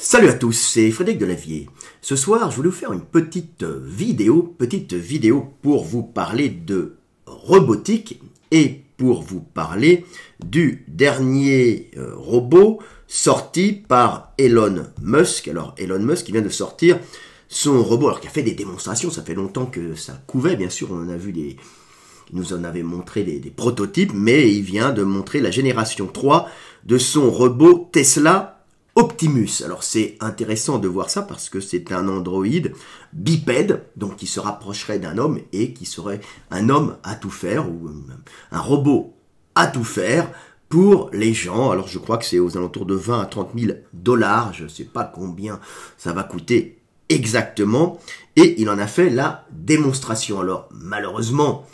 Salut à tous, c'est Frédéric Delavier. Ce soir, je voulais vous faire une petite euh, vidéo, petite vidéo pour vous parler de robotique et pour vous parler du dernier euh, robot sorti par Elon Musk. Alors Elon Musk, qui vient de sortir son robot, alors qu'il a fait des démonstrations, ça fait longtemps que ça couvait, bien sûr, on en a vu des... Il nous en avait montré des, des prototypes, mais il vient de montrer la génération 3 de son robot Tesla Optimus. Alors c'est intéressant de voir ça parce que c'est un androïde bipède, donc qui se rapprocherait d'un homme et qui serait un homme à tout faire ou euh, un robot à tout faire pour les gens. Alors je crois que c'est aux alentours de 20 à 30 000 dollars, je ne sais pas combien ça va coûter exactement, et il en a fait la démonstration. Alors malheureusement,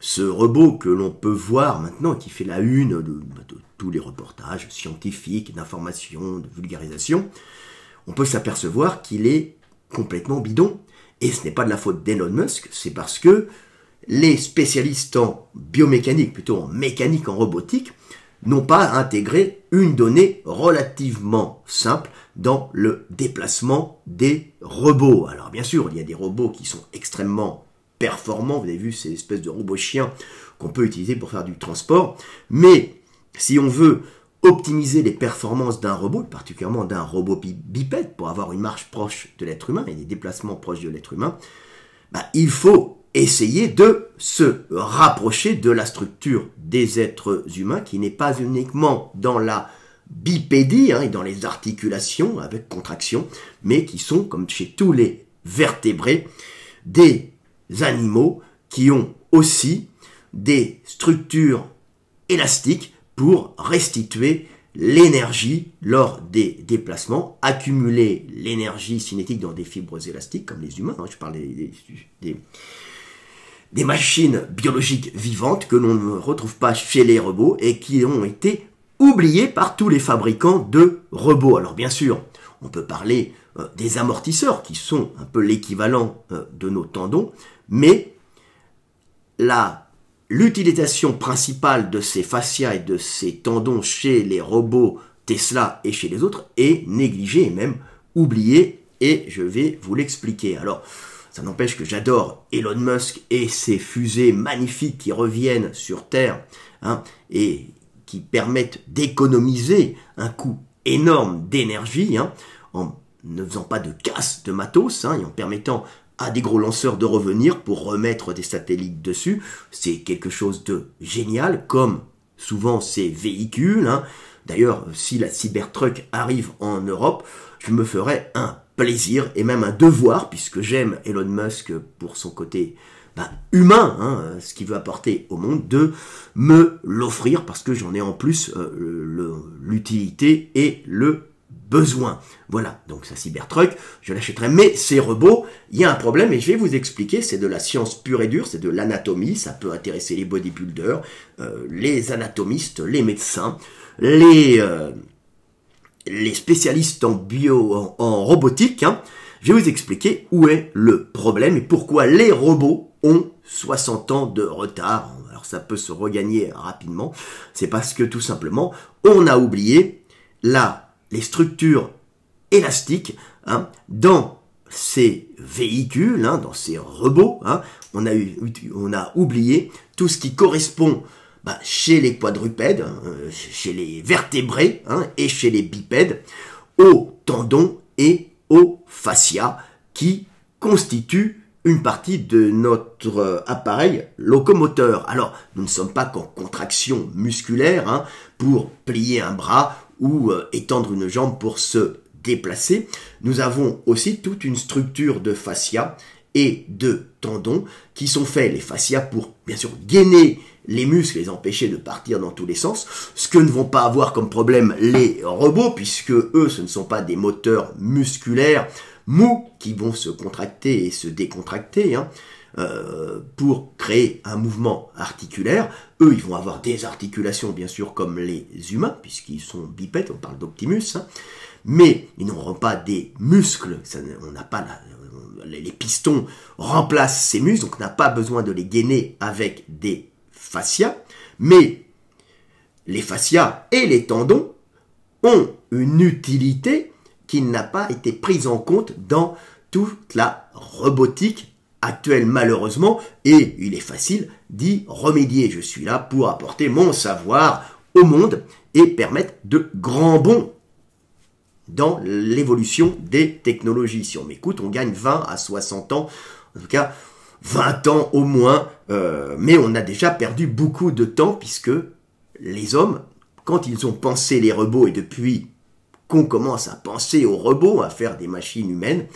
ce robot que l'on peut voir maintenant, qui fait la une bah, de, tous les reportages scientifiques, d'informations, de vulgarisation, on peut s'apercevoir qu'il est complètement bidon. Et ce n'est pas de la faute d'Elon Musk, c'est parce que les spécialistes en biomécanique, plutôt en mécanique, en robotique, n'ont pas intégré une donnée relativement simple dans le déplacement des robots. Alors bien sûr, il y a des robots qui sont extrêmement performant, Vous avez vu ces espèces de robots chiens qu'on peut utiliser pour faire du transport. Mais si on veut optimiser les performances d'un robot, particulièrement d'un robot bipède, pour avoir une marche proche de l'être humain et des déplacements proches de l'être humain, bah, il faut essayer de se rapprocher de la structure des êtres humains qui n'est pas uniquement dans la bipédie hein, et dans les articulations avec contraction, mais qui sont, comme chez tous les vertébrés, des animaux qui ont aussi des structures élastiques pour restituer l'énergie lors des déplacements, accumuler l'énergie cinétique dans des fibres élastiques comme les humains. Hein. je parle des, des, machines biologiques vivantes que l'on ne retrouve pas chez les robots et qui ont été oubliées par tous les fabricants de robots. Alors bien sûr, on peut parler euh, des amortisseurs qui sont un peu l'équivalent euh, de nos tendons, mais la l'utilisation principale de ces fascias et de ces tendons chez les robots Tesla et chez les autres est négligée et même oubliée et je vais vous l'expliquer. Alors, ça n'empêche que j'adore Elon Musk et ses fusées magnifiques qui reviennent sur Terre hein, et qui permettent d'économiser un coût énorme d'énergie hein, en ne faisant pas de casse de matos hein, et en permettant à des gros lanceurs de revenir pour remettre des satellites dessus. C'est quelque chose de génial, comme souvent ces véhicules. Hein. D'ailleurs, si la Cybertruck arrive en Europe, je me ferais un plaisir et même un devoir, puisque j'aime Elon Musk pour son côté bah, humain, hein, ce qu'il veut apporter au monde, de me l'offrir, parce que j'en ai en plus euh, l'utilité et le besoin. Voilà, donc ça Cybertruck, je l'achèterai. Mais ces robots, il y a un problème et je vais vous expliquer, c'est de la science pure et dure, c'est de l'anatomie, ça peut intéresser les bodybuilders, euh, les anatomistes, les médecins, les, euh, les spécialistes en bio, en, robotique. Hein. Je vais vous expliquer où est le problème et pourquoi les robots ont 60 ans de retard. Alors ça peut se regagner rapidement. C'est parce que tout simplement, on a oublié la les structures élastiques hein, dans ces véhicules, hein, dans ces robots. Hein, on, a on a oublié tout ce qui correspond bah, chez les quadrupèdes, chez les vertébrés et chez les bipèdes, aux tendons et aux fascias qui constituent une partie de notre euh, appareil locomoteur. Alors, nous ne sommes pas qu'en contraction musculaire pour plier un bras ou euh, étendre une jambe pour se déplacer, nous avons aussi toute une structure de fascia et de tendons qui sont faits, les fascias, pour bien sûr gainer les muscles, les empêcher de partir dans tous les sens, ce que ne vont pas avoir comme problème les robots, puisque eux, ce ne sont pas des moteurs musculaires mous qui vont se contracter et se décontracter, hein. Euh, pour créer un mouvement articulaire. Eux, ils vont avoir des articulations, bien sûr, comme les humains, puisqu'ils sont bipèdes, on parle d'Optimus, hein. mais ils n'auront pas des muscles, on n'a pas les pistons remplacent ces muscles, donc n'a pas besoin de les gainer avec des fascias, mais les fascias et les tendons ont une utilité qui n'a pas été prise en compte dans toute la robotique actuel malheureusement, et il est facile d'y remédier. Je suis là pour apporter mon savoir au monde et permettre de grands bons dans l'évolution des technologies. Si on m'écoute, on gagne 20 à 60 ans, en tout cas 20 ans au moins, euh, mais on a déjà perdu beaucoup de temps puisque les hommes, quand ils ont pensé les robots et depuis qu'on commence à penser aux robots, à faire des machines humaines,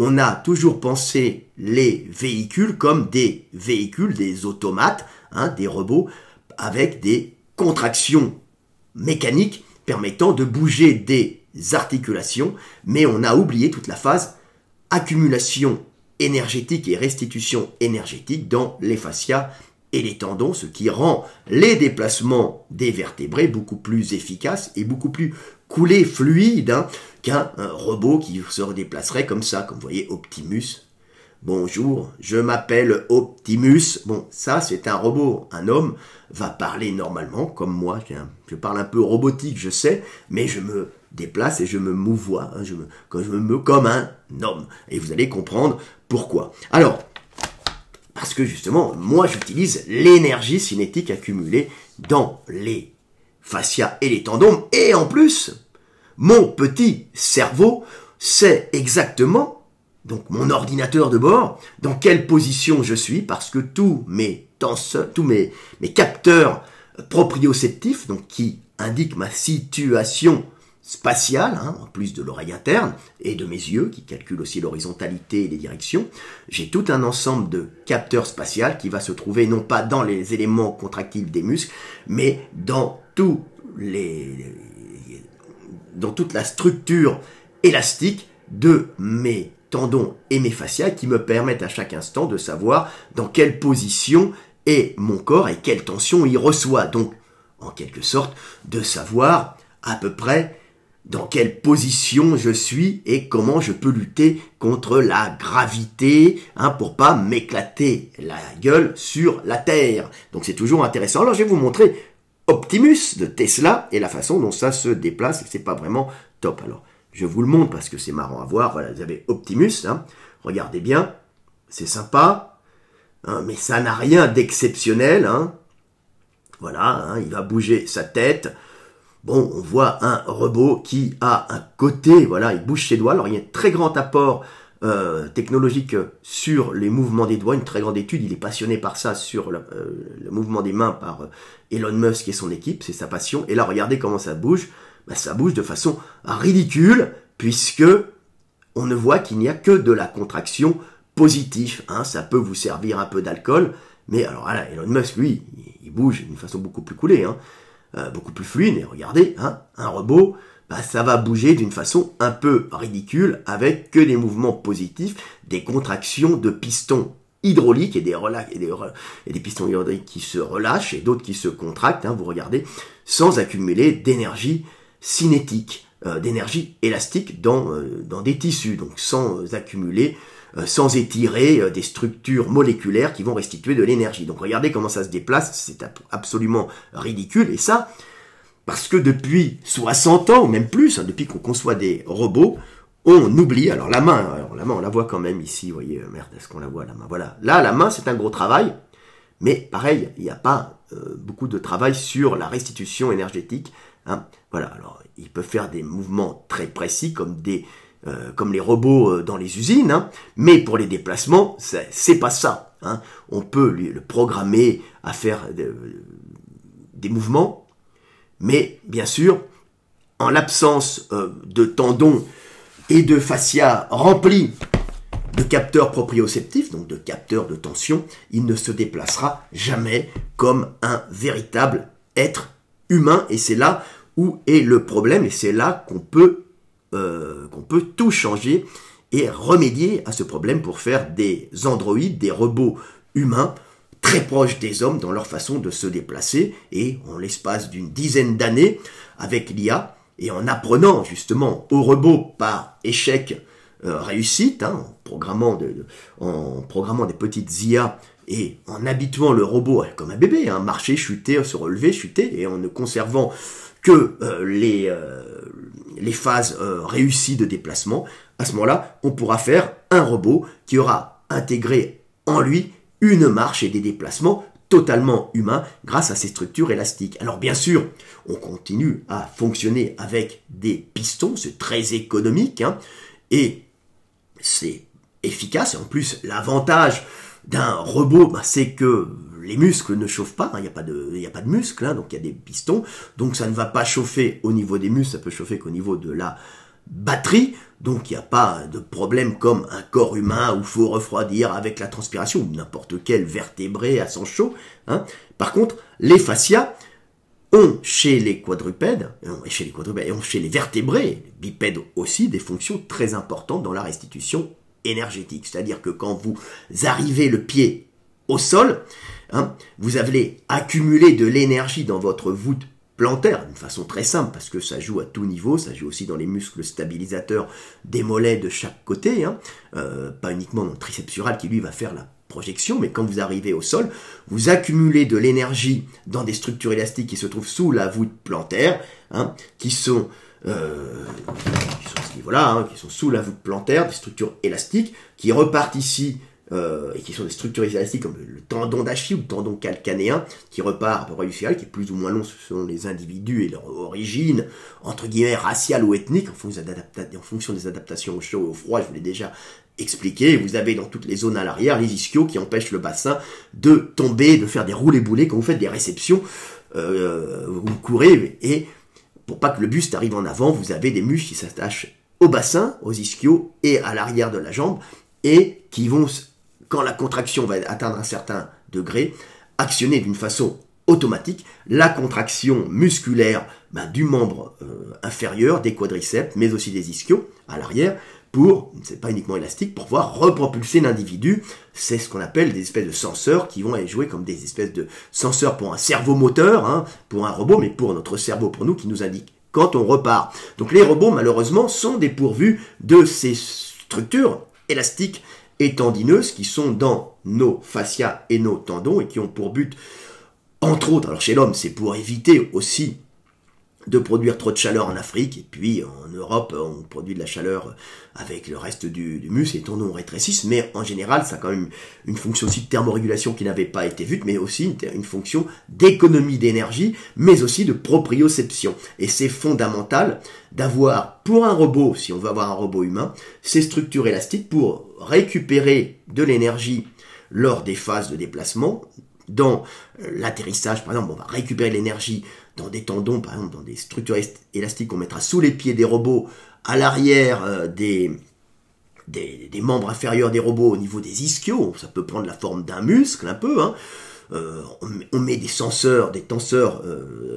on a toujours pensé les véhicules comme des véhicules, des automates, hein, des robots, avec des contractions mécaniques permettant de bouger des articulations, mais on a oublié toute la phase accumulation énergétique et restitution énergétique dans les fascias et les tendons, ce qui rend les déplacements des vertébrés beaucoup plus efficaces et beaucoup plus couler fluide hein, qu'un robot qui se déplacerait comme ça, comme vous voyez Optimus. Bonjour, je m'appelle Optimus. Bon, ça c'est un robot. Un homme va parler normalement comme moi. Je parle un peu robotique, je sais, mais je me déplace et je me mouvois. Hein, je me comme un homme. Et vous allez comprendre pourquoi. Alors, parce que justement, moi j'utilise l'énergie cinétique accumulée dans les fascia et les tendons, et en plus, mon petit cerveau sait exactement, donc mon ordinateur de bord, dans quelle position je suis, parce que tous mes tenseurs, tous mes, mes capteurs proprioceptifs, donc qui indiquent ma situation spatiale, hein, en plus de l'oreille interne, et de mes yeux, qui calculent aussi l'horizontalité et les directions, j'ai tout un ensemble de capteurs spatiaux qui va se trouver non pas dans les éléments contractiles des muscles, mais dans les, dans toute la structure élastique de mes tendons et mes fascias qui me permettent à chaque instant de savoir dans quelle position est mon corps et quelle tension il reçoit. Donc, en quelque sorte, de savoir à peu près dans quelle position je suis et comment je peux lutter contre la gravité hein, pour pas m'éclater la gueule sur la terre. Donc c'est toujours intéressant. Alors je vais vous montrer Optimus de Tesla et la façon dont ça se déplace, c'est pas vraiment top. Alors, je vous le montre parce que c'est marrant à voir. Voilà, vous avez Optimus, hein. regardez bien, c'est sympa, hein, mais ça n'a rien d'exceptionnel. Hein. Voilà, hein, il va bouger sa tête. Bon, on voit un robot qui a un côté, voilà, il bouge ses doigts. Alors, il y a un très grand apport euh, technologique sur les mouvements des doigts, une très grande étude, il est passionné par ça, sur euh, le, mouvement des mains par euh, Elon Musk et son équipe, c'est sa passion, et là regardez comment ça bouge, bah, ça bouge de façon ridicule, puisque on ne voit qu'il n'y a que de la contraction positive, hein, ça peut vous servir un peu d'alcool, mais alors là, Elon Musk, lui, il bouge d'une façon beaucoup plus coulée, hein. Euh, beaucoup plus fluide. Et regardez, hein, un robot, bah, ça va bouger d'une façon un peu ridicule avec que des mouvements positifs, des contractions de pistons hydrauliques et des, et des, et des pistons hydrauliques qui se relâchent et d'autres qui se contractent, hein, vous regardez, sans accumuler d'énergie cinétique, euh, d'énergie élastique euh, dans des tissus, donc sans accumuler euh, sans étirer euh, des structures moléculaires qui vont restituer de l'énergie. Donc regardez comment ça se déplace, c'est absolument ridicule. Et ça, parce que depuis 60 ans, ou même plus, hein, depuis qu'on conçoit des robots, on oublie, alors la main, alors la main on la voit quand même ici, vous voyez, euh, merde, est-ce qu'on la voit la main Voilà, là la main c'est un gros travail, mais pareil, il n'y a pas beaucoup de travail sur la restitution énergétique. Hein. Voilà, alors il peut faire des mouvements très précis comme des, euh, comme les robots euh, dans les usines, hein. mais pour les déplacements, c'est pas ça. Hein. On peut le programmer à faire euh, des mouvements, mais bien sûr, en l'absence de tendons et de fascia remplis de capteurs proprioceptifs, donc de capteurs de tension, il ne se déplacera jamais comme un véritable être humain. Et c'est là où est le problème, et c'est là qu'on peut euh, qu'on peut tout changer et remédier à ce problème pour faire des androïdes, des robots humains très proches des hommes dans leur façon de se déplacer et en l'espace d'une dizaine d'années avec l'IA et en apprenant justement aux robots par échec euh, réussite, hein, en, programmant en programmant des petites IA et en habituant le robot comme un bébé, hein, marcher, chuter, se relever, chuter, et en ne conservant que euh, les, les phases euh, réussies de déplacement, à ce moment-là, on pourra faire un robot qui aura intégré en lui une marche et des déplacements totalement humains grâce à ces structures élastiques. Alors bien sûr, on continue à fonctionner avec des pistons, c'est très économique, hein, et c'est efficace. Et en plus, l'avantage d'un robot, bah, c'est que les muscles ne chauffent pas, il hein, n'y a pas de, muscles, hein, donc il y a des pistons, donc ça ne va pas chauffer au niveau des muscles, ça peut chauffer qu'au niveau de la batterie, donc il n'y a pas de problème comme un corps humain où faut refroidir avec la transpiration ou n'importe quel vertébré à sang chaud. Hein. Par contre, les fascias ont chez les quadrupèdes, et chez les quadrupèdes, et ont chez les vertébrés, bipèdes aussi, des fonctions très importantes dans la restitution énergétique. C'est-à-dire que quand vous arrivez le pied au sol, Hein, vous avez accumulé de l'énergie dans votre voûte plantaire d'une façon très simple parce que ça joue à tout niveau, ça joue aussi dans les muscles stabilisateurs des mollets de chaque côté, hein, euh, pas uniquement dans le tricepsural qui lui va faire la projection, mais quand vous arrivez au sol, vous accumulez de l'énergie dans des structures élastiques qui se trouvent sous la voûte plantaire, hein, euh, qui sont à ce niveau-là, qui sont sous la voûte plantaire, des structures élastiques, qui repartent ici euh, et qui sont des structures comme le tendon d'Achille ou le tendon calcanéen, qui repart à peu près du qui est plus ou moins long selon les individus et leur origine, entre guillemets raciale ou ethnique, en fonction des, en fonction des adaptations au chaud et au froid, je vous l'ai déjà expliqué. Vous avez dans toutes les zones à l'arrière les ischio qui empêchent le bassin de tomber, de faire des roulés boulets quand vous faites des réceptions, euh, vous courez, et pour pas que le buste arrive en avant, vous avez des muscles qui s'attachent au bassin, aux ischio et à l'arrière de la jambe, et qui vont quand la contraction va atteindre un certain degré, actionner d'une façon automatique la contraction musculaire ben, du membre euh, inférieur, des quadriceps, mais aussi des ischios à l'arrière, pour, c'est pas uniquement élastique, pour pouvoir repropulser l'individu. C'est ce qu'on appelle des espèces de senseurs qui vont jouer comme des espèces de senseurs pour un cerveau moteur, hein, pour un robot, mais pour notre cerveau, pour nous, qui nous indique quand on repart. Donc les robots, malheureusement, sont dépourvus de ces structures élastiques et tendineuses qui sont dans nos fascias et nos tendons et qui ont pour but, entre autres, alors chez l'homme, c'est pour éviter aussi de produire trop de chaleur en Afrique, et puis en Europe, on produit de la chaleur avec le reste du, muscle, et tendons rétrécissent, mais en général, ça a quand même une fonction aussi de thermorégulation qui n'avait pas été vue, mais aussi une, une fonction d'économie d'énergie, mais aussi de proprioception. Et c'est fondamental d'avoir, pour un robot, si on veut avoir un robot humain, ces structures élastiques pour récupérer de l'énergie lors des phases de déplacement. Dans euh, l'atterrissage, par exemple, on va récupérer de l'énergie dans des tendons, par exemple, dans des structures élastiques qu'on mettra sous les pieds des robots, à l'arrière euh, des, des, membres inférieurs des robots au niveau des ischios, ça peut prendre la forme d'un muscle un peu, hein. euh, on, met des senseurs, des tenseurs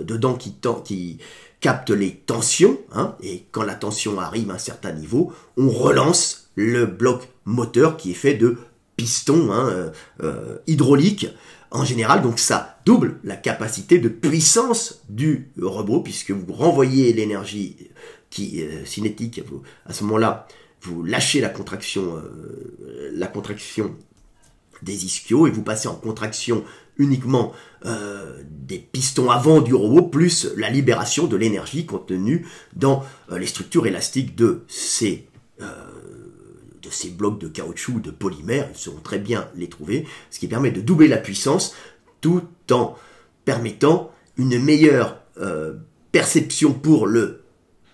dedans qui, qui, captent les tensions, hein. et quand la tension arrive à un certain niveau, on relance le bloc moteur qui est fait de pistons hein, euh, euh, hydrauliques en général, donc ça double la capacité de puissance du robot, puisque vous renvoyez l'énergie qui euh, cinétique, à ce moment-là, vous lâchez la contraction, la contraction des ischios et vous passez en contraction uniquement des pistons avant du robot, plus la libération de l'énergie contenue dans les structures élastiques de ces de ces blocs de caoutchouc, de polymère, ils seront très bien les trouver, ce qui permet de doubler la puissance tout en permettant une meilleure euh, perception pour le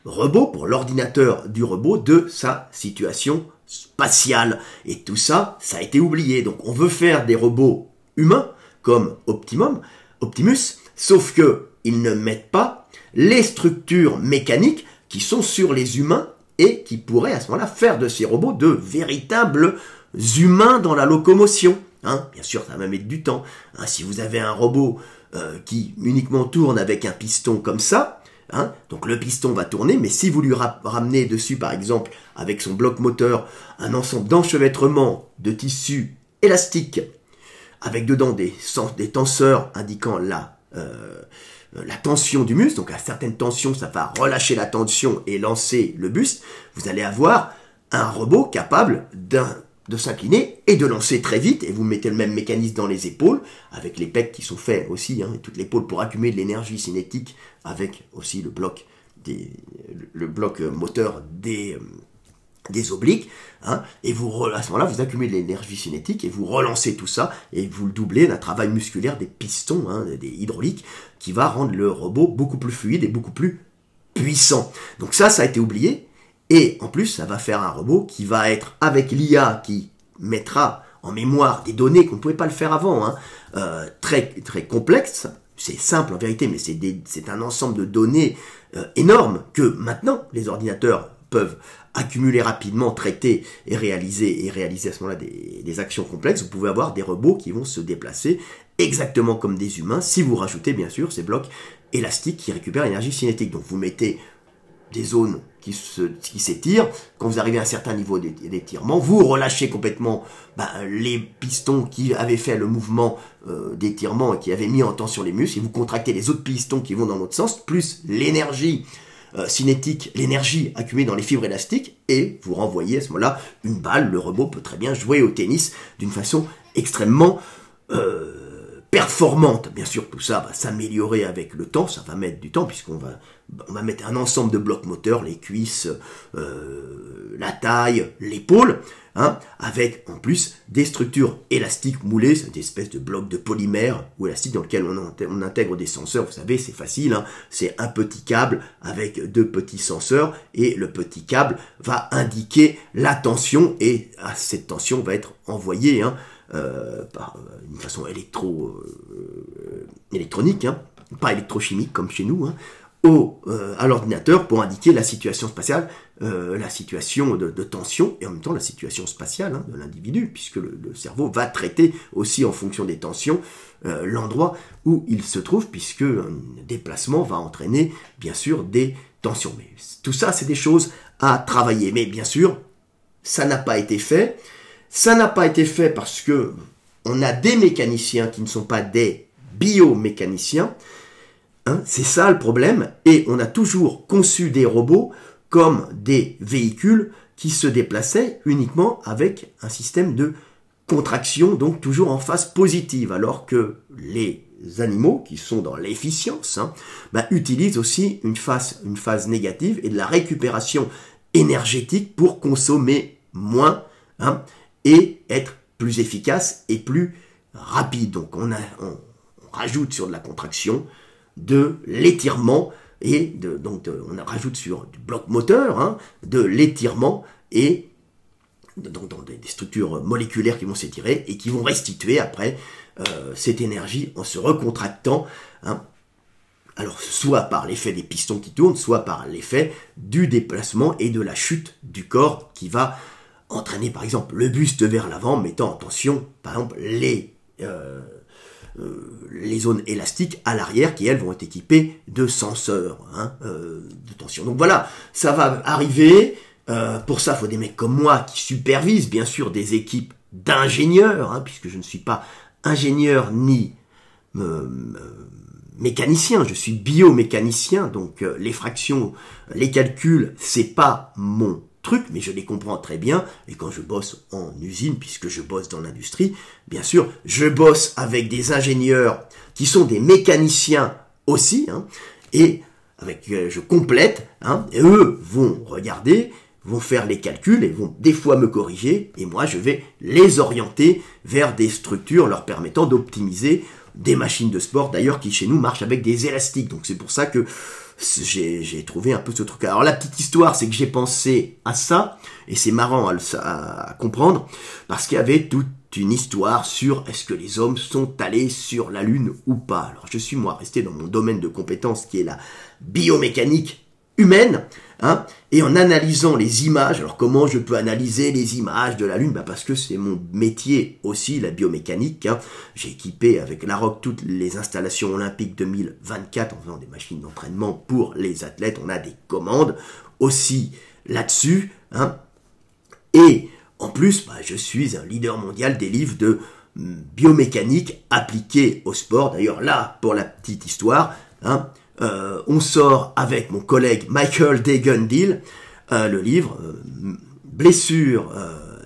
robot, pour l'ordinateur du robot, de sa situation spatiale. Et tout ça, ça a été oublié. Donc on veut faire des robots humains comme Optimum, Optimus, sauf que ils ne mettent pas les structures mécaniques qui sont sur les humains et qui pourrait à ce moment-là faire de ces robots de véritables humains dans la locomotion. Hein. Bien sûr, ça va même être du temps. Hein. si vous avez un robot euh, qui uniquement tourne avec un piston comme ça, hein, donc le piston va tourner, mais si vous lui ramenez dessus, par exemple, avec son bloc moteur, un ensemble d'enchevêtrements de tissus élastiques, avec dedans des, des tenseurs indiquant la... Euh, euh, la tension du muscle, donc à certaines tensions, ça va relâcher la tension et lancer le buste, vous allez avoir un robot capable de s'incliner et de lancer très vite, et vous mettez le même mécanisme dans les épaules, avec les pecs qui sont faits aussi, hein, toute l'épaule pour accumuler de l'énergie cinétique, avec aussi le bloc, des, le bloc euh, moteur des, euh, des obliques, hein, et vous, à ce moment-là, vous accumulez de l'énergie cinétique et vous relancez tout ça, et vous le doublez d'un travail musculaire des pistons, hein, des hydrauliques, qui va rendre le robot beaucoup plus fluide et beaucoup plus puissant. Donc ça, ça a été oublié, et en plus, ça va faire un robot qui va être, avec l'IA qui mettra en mémoire des données qu'on ne pouvait pas le faire avant, hein. euh, très, très complexes, c'est simple en vérité, mais c'est un ensemble de données euh, énormes que maintenant les ordinateurs peuvent accumuler rapidement, traiter et réaliser, et réaliser à ce moment-là des, actions complexes, vous pouvez avoir des robots qui vont se déplacer exactement comme des humains, si vous rajoutez bien sûr ces blocs élastiques qui récupèrent l'énergie cinétique. Donc vous mettez des zones qui s'étirent, qui quand vous arrivez à un certain niveau d'étirement, vous relâchez complètement bah, les pistons qui avaient fait le mouvement euh, d'étirement et qui avaient mis en temps sur les muscles, et vous contractez les autres pistons qui vont dans l'autre sens, plus l'énergie euh, cinétique, l'énergie accumulée dans les fibres élastiques, et vous renvoyez à ce moment-là une balle. Le robot peut très bien jouer au tennis d'une façon extrêmement euh, performante. Bien sûr, tout ça va s'améliorer avec le temps, ça va mettre du temps puisqu'on va, on va mettre un ensemble de blocs moteurs, les cuisses, euh, la taille, l'épaule, hein, avec en plus des structures élastiques moulées, c'est une espèce de bloc de polymère ou élastique dans lequel on, intègre des senseurs. Vous savez, c'est facile, hein. c'est un petit câble avec deux petits senseurs et le petit câble va indiquer la tension et ah, cette tension va être envoyée. Hein, euh, par euh, une façon électro, euh, électronique, hein, pas électrochimique comme chez nous, hein, à l'ordinateur pour indiquer la situation spatiale, la situation de, tension et en même temps la situation spatiale hein, de l'individu, puisque le, cerveau va traiter aussi en fonction des tensions l'endroit où il se trouve, puisque un déplacement va entraîner bien sûr des tensions. Mais tout ça, c'est des choses à travailler. Mais bien sûr, ça n'a pas été fait. Ça n'a pas été fait parce que on a des mécaniciens qui ne sont pas des biomécaniciens. Hein, c'est ça le problème. Et on a toujours conçu des robots comme des véhicules qui se déplaçaient uniquement avec un système de contraction, donc toujours en phase positive, alors que les animaux qui sont dans l'efficience hein, bah, utilisent aussi une phase, une phase négative et de la récupération énergétique pour consommer moins. Hein et être plus efficace et plus rapide. Donc on, rajoute sur de la contraction, de l'étirement, et de, donc on rajoute sur du bloc moteur, hein, de l'étirement et donc dans des structures moléculaires qui vont s'étirer et qui vont restituer après euh, cette énergie en se recontractant. Hein. alors soit par l'effet des pistons qui tournent, soit par l'effet du déplacement et de la chute du corps qui va entraîner par exemple le buste vers l'avant, mettant en tension par exemple les, euh, euh, les zones élastiques à l'arrière qui elles vont être équipées de senseurs hein, euh, de tension. Donc voilà, ça va arriver. pour ça, il faut des mecs comme moi qui supervisent bien sûr des équipes d'ingénieurs, hein, puisque je ne suis pas ingénieur ni mécanicien, je suis biomécanicien, donc les fractions, les calculs, c'est pas mon mais je les comprends très bien. Et quand je bosse en usine, puisque je bosse dans l'industrie, bien sûr, je bosse avec des ingénieurs qui sont des mécaniciens aussi, hein, et avec, euh, je complète, hein, et eux vont regarder, vont faire les calculs et vont des fois me corriger, et moi je vais les orienter vers des structures leur permettant d'optimiser des machines de sport, d'ailleurs qui chez nous marchent avec des élastiques. Donc c'est pour ça que j'ai trouvé un peu ce truc. Alors la petite histoire, c'est que j'ai pensé à ça, et c'est marrant à, à, comprendre, parce qu'il y avait toute une histoire sur est-ce que les hommes sont allés sur la Lune ou pas. Alors je suis moi resté dans mon domaine de compétence qui est la biomécanique humaine, hein, et en analysant les images, alors comment je peux analyser les images de la Lune bah, Parce que c'est mon métier aussi, la biomécanique. Hein. J'ai équipé avec la ROC toutes les installations olympiques 2024 en faisant des machines d'entraînement pour les athlètes. On a des commandes aussi là-dessus. Hein. Et en plus, bah, je suis un leader mondial des livres de hum, biomécanique appliquée au sport. D'ailleurs là, pour la petite histoire, hein, euh, on sort avec mon collègue Michael Degundil euh, le livre euh, Blessures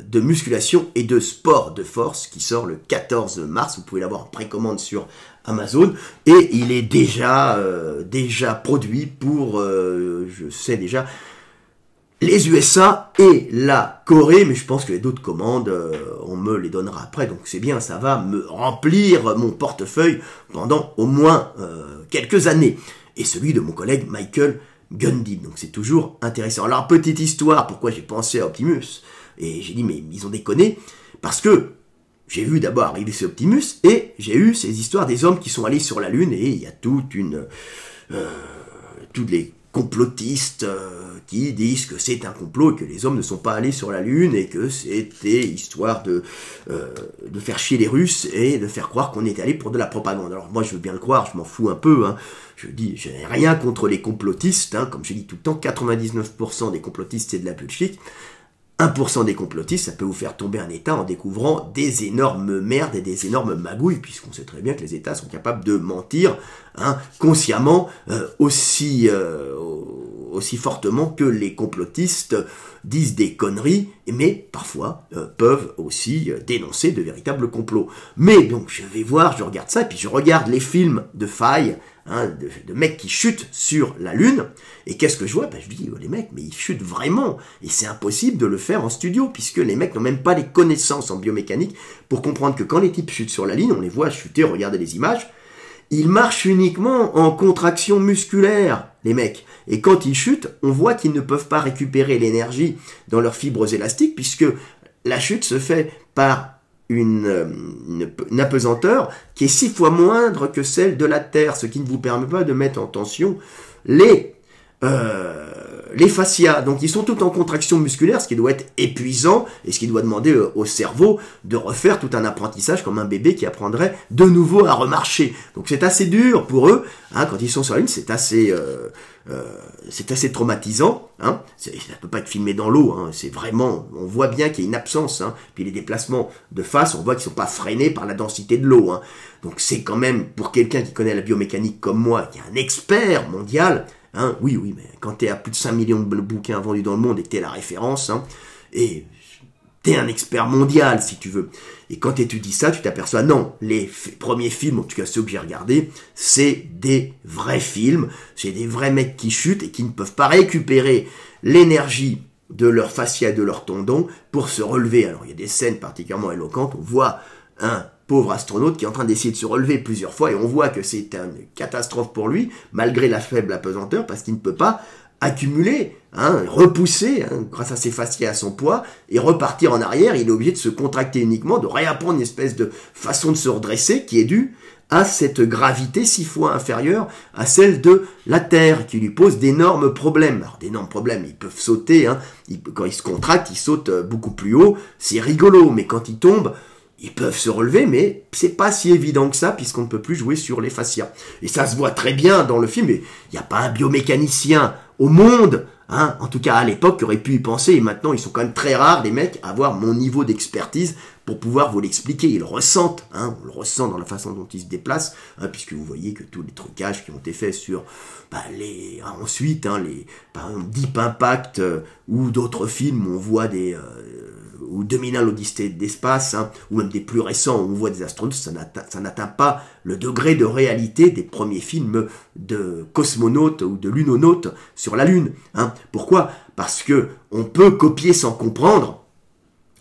de musculation et de sport de force qui sort le 14 mars. Vous pouvez l'avoir en précommande sur Amazon et il est déjà déjà produit pour je sais déjà les USA et la Corée, mais je pense que les autres commandes, on me les donnera après, donc c'est bien, ça va me remplir mon portefeuille pendant au moins quelques années et celui de mon collègue Michael Gundy. Donc c'est toujours intéressant. Alors petite histoire, pourquoi j'ai pensé à Optimus Et j'ai dit mais ils ont déconné parce que j'ai vu d'abord arriver ce Optimus et j'ai eu ces histoires des hommes qui sont allés sur la Lune et il y a toute une euh, toutes les complotistes euh, qui disent que c'est un complot et que les hommes ne sont pas allés sur la Lune et que c'était histoire de, euh, de faire chier les Russes et de faire croire qu'on était allé pour de la propagande. Alors moi je veux bien le croire, je m'en fous un peu, hein, je dis, je n'ai rien contre les complotistes, hein, comme je dis tout le temps, 99% des complotistes c'est de la chic. 1% des complotistes, ça peut vous faire tomber un État en découvrant des énormes merdes et des énormes magouilles, puisqu'on sait très bien que les États sont capables de mentir hein, consciemment euh, aussi, euh, aussi fortement que les complotistes disent des conneries, mais parfois euh, peuvent aussi dénoncer de véritables complots. Mais donc je vais voir, je regarde ça, et puis je regarde les films de faille Hein, de, mecs qui chutent sur la Lune. Et qu'est-ce que je vois ben, Je dis, oh, les mecs, mais ils chutent vraiment. Et c'est impossible de le faire en studio, puisque les mecs n'ont même pas les connaissances en biomécanique pour comprendre que quand les types chutent sur la Lune, on les voit chuter, regardez les images, ils marchent uniquement en contraction musculaire, les mecs. Et quand ils chutent, on voit qu'ils ne peuvent pas récupérer l'énergie dans leurs fibres élastiques, puisque la chute se fait par euh, une, apesanteur qui est six fois moindre que celle de la Terre, ce qui ne vous permet pas de mettre en tension les, euh, les fascias. Donc ils sont tout en contraction musculaire, ce qui doit être épuisant et ce qui doit demander euh, au cerveau de refaire tout un apprentissage comme un bébé qui apprendrait de nouveau à remarcher. Donc c'est assez dur pour eux, hein, quand ils sont sur la Lune, c'est assez... Euh, euh, c'est assez traumatisant, hein. ça ne peut pas être filmé dans l'eau, hein. c'est vraiment, on voit bien qu'il y a une absence, hein. puis les déplacements de face, on voit qu'ils sont pas freinés par la densité de l'eau. Donc c'est quand même, pour quelqu'un qui connaît la biomécanique comme moi, qui est un expert mondial, Hein, oui, oui, mais quand t'es à plus de 5 millions de bouquins vendus dans le monde et que t'es la référence, hein, et t'es un expert mondial, si tu veux. Et quand tu dis ça, tu t'aperçois, non, les premiers films, en tout cas ceux que j'ai regardés, c'est des vrais films, c'est des vrais mecs qui chutent et qui ne peuvent pas récupérer l'énergie de leur fascia de leur tendon pour se relever. Alors il y a des scènes particulièrement éloquentes, on voit un pauvre astronaute qui est en train d'essayer de se relever plusieurs fois et on voit que c'est une catastrophe pour lui, malgré la faible apesanteur, parce qu'il ne peut pas accumuler, hein, repousser, hein, grâce à ses à son poids, et repartir en arrière, il est obligé de se contracter uniquement, de réapprendre une espèce de façon de se redresser qui est due à cette gravité six fois inférieure à celle de la Terre, qui lui pose d'énormes problèmes. Alors d'énormes problèmes, ils peuvent sauter, hein. quand ils se contractent, ils sautent euh, beaucoup plus haut, c'est rigolo, mais quand ils tombent, ils peuvent se relever, mais c'est pas si évident que ça, puisqu'on ne peut plus jouer sur les fascias. Et ça se voit très bien dans le film, mais il n'y a pas un biomécanicien au monde, hein, en tout cas à l'époque, qui aurait pu y penser, et maintenant ils sont quand même très rares, les mecs, à avoir mon niveau d'expertise pour pouvoir vous l'expliquer. Ils le ressentent, hein, on le ressent dans la façon dont ils se déplacent, hein, puisque vous voyez que tous les trucages qui ont été faits sur bah, les, hein, ensuite, hein, les, Deep Impact euh, ou d'autres films, on voit des. Euh, ou dominant l'audité d'espace, hein, ou même des plus récents, où on voit des astronautes, ça n'atteint pas le degré de réalité des premiers films de cosmonautes ou de lunonautes sur la Lune. Hein. Pourquoi Parce que on peut copier sans comprendre,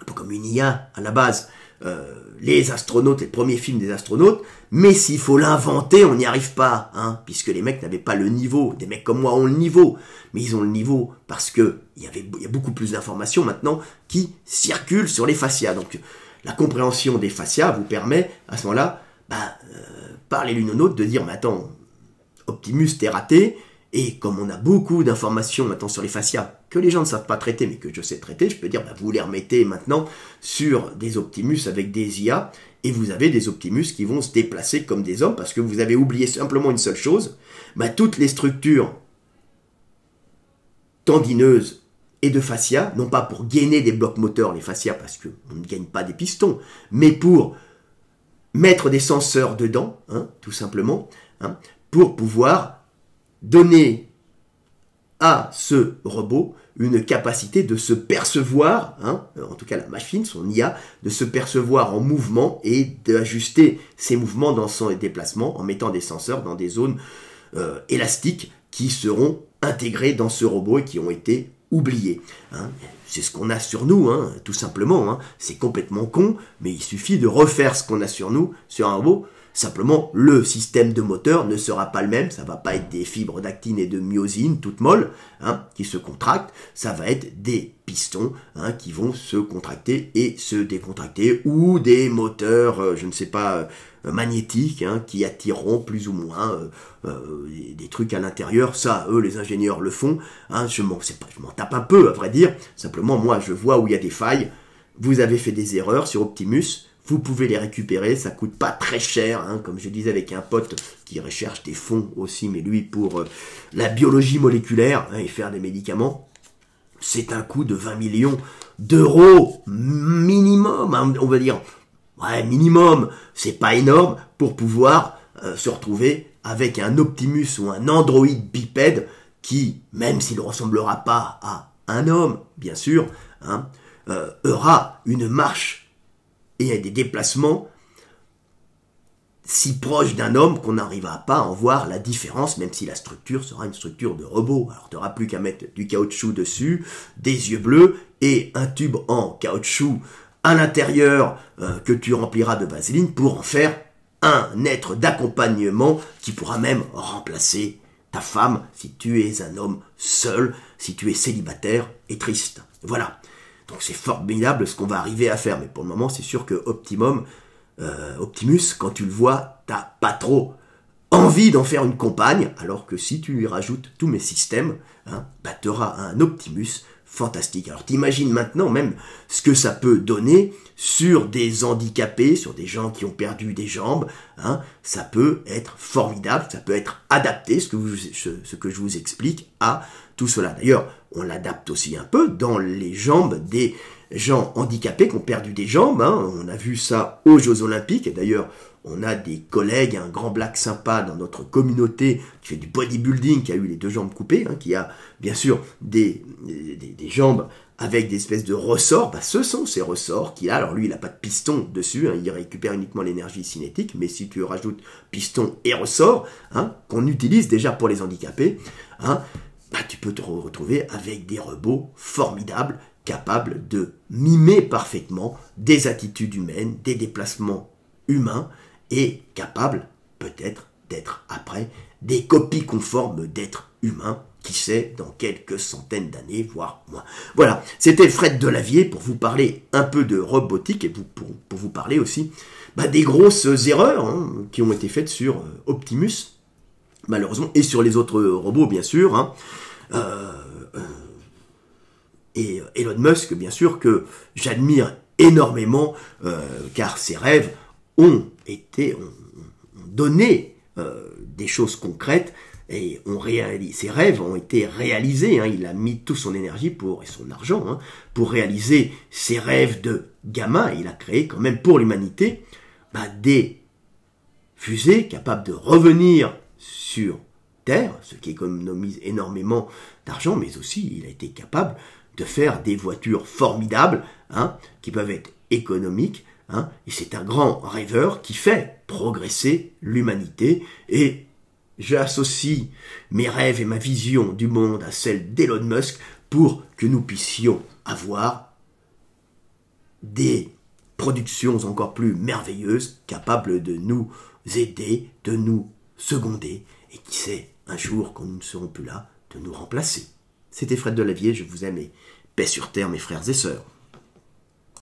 un peu comme une IA à la base. Euh, les astronautes, les premiers films des astronautes, mais s'il faut l'inventer, on n'y arrive pas, hein, puisque les mecs n'avaient pas le niveau. Des mecs comme moi ont le niveau, mais ils ont le niveau parce que y avait a beaucoup plus d'informations maintenant qui circulent sur les fascias. Donc la compréhension des fascias vous permet à ce moment-là, bah, l'une euh, par les de dire mais attends, Optimus t'es raté, et comme on a beaucoup d'informations maintenant sur les fascias que les gens ne savent pas traiter, mais que je sais traiter, je peux dire, bah, vous les remettez maintenant sur des Optimus avec des IA, et vous avez des Optimus qui vont se déplacer comme des hommes, parce que vous avez oublié simplement une seule chose, bah, toutes les structures tendineuses et de fascia, non pas pour gainer des blocs moteurs, les fascias, parce qu'on ne gagne pas des pistons, mais pour mettre des senseurs dedans, hein, tout simplement, hein, pour pouvoir donner à ce robot une capacité de se percevoir, hein, en tout cas la machine, son IA, de se percevoir en mouvement et d'ajuster ses mouvements dans son déplacement en mettant des senseurs dans des zones euh, élastiques qui seront intégrées dans ce robot et qui ont été oubliées. Hein. C'est ce qu'on a sur nous, hein, tout simplement. C'est complètement con, mais il suffit de refaire ce qu'on a sur nous, sur un robot, Simplement, le système de moteur ne sera pas le même, ça va pas être des fibres d'actine et de myosine toutes molles hein, qui se contractent, ça va être des pistons hein, qui vont se contracter et se décontracter, ou des moteurs, euh, je ne sais pas, euh, magnétiques, hein, qui attireront plus ou moins euh, des, trucs à l'intérieur. Ça, eux, les ingénieurs le font. je m'en tape un peu, à vrai dire. Simplement, moi, je vois où il y a des failles. Vous avez fait des erreurs sur Optimus. Vous pouvez les récupérer, ça coûte pas très cher, hein, comme je disais avec un pote qui recherche des fonds aussi, mais lui pour euh, la biologie moléculaire hein, et faire des médicaments. C'est un coût de 20 millions d'euros minimum, hein, on va dire. Ouais, minimum, c'est pas énorme pour pouvoir euh, se retrouver avec un Optimus ou un Android bipède qui, même s'il ne ressemblera pas à un homme, bien sûr, euh, aura une marche et à des déplacements si proches d'un homme qu'on n'arrivera pas à en voir la différence, même si la structure sera une structure de robot. Alors tu n'auras plus qu'à mettre du caoutchouc dessus, des yeux bleus et un tube en caoutchouc à l'intérieur euh, que tu rempliras de vaseline pour en faire un être d'accompagnement qui pourra même remplacer ta femme si tu es un homme seul, si tu es célibataire et triste. Voilà. Donc c'est formidable ce qu'on va arriver à faire. Mais pour le moment, c'est sûr que Optimum, euh, Optimus, quand tu le vois, t'as pas trop envie d'en faire une compagne. Alors que si tu lui rajoutes tous mes systèmes, hein, bah un Optimus fantastique. Alors t'imagines maintenant même ce que ça peut donner sur des handicapés, sur des gens qui ont perdu des jambes. Hein. ça peut être formidable, ça peut être adapté, ce que, ce que je vous explique, à tout cela. D'ailleurs, on l'adapte aussi un peu dans les jambes des gens handicapés qui ont perdu des jambes. Hein. On a vu ça aux Jeux Olympiques. Et d'ailleurs, on a des collègues, un grand black sympa dans notre communauté qui fait du bodybuilding, qui a eu les deux jambes coupées, hein, qui a bien sûr des, jambes avec des espèces de ressorts. Bah, ce sont ces ressorts qu'il a. Alors lui, il n'a pas de piston dessus, hein. il récupère uniquement l'énergie cinétique, mais si tu rajoutes piston et ressort, qu'on utilise déjà pour les handicapés, bah, tu peux te retrouver avec des robots formidables, capables de mimer parfaitement des attitudes humaines, des déplacements humains, et capables peut-être d'être après des copies conformes d'êtres humains, qui sait, dans quelques centaines d'années, voire moins. Voilà, c'était Fred Delavier pour vous parler un peu de robotique et pour, vous parler aussi bah, des grosses erreurs hein, qui ont été faites sur euh, Optimus malheureusement, et sur les autres euh, robots, bien sûr. Hein. Euh, euh, et Elon Musk, bien sûr, que j'admire énormément, car ses rêves ont été, ont donné des choses concrètes, et ont réalisé ses rêves ont été réalisés. Hein. il a mis toute son énergie pour, et son argent hein, pour réaliser ses rêves de gamin. Il a créé quand même pour l'humanité bah, des fusées capables de revenir sur Terre, ce qui économise énormément d'argent, mais aussi il a été capable de faire des voitures formidables, hein, qui peuvent être économiques, hein, et c'est un grand rêveur qui fait progresser l'humanité, et j'associe mes rêves et ma vision du monde à celle d'Elon Musk pour que nous puissions avoir des productions encore plus merveilleuses, capables de nous aider, de nous seconder, et qui sait, un jour, quand nous ne serons plus là, de nous remplacer. C'était Fred Delavier, je vous aime et paix sur terre, mes frères et sœurs.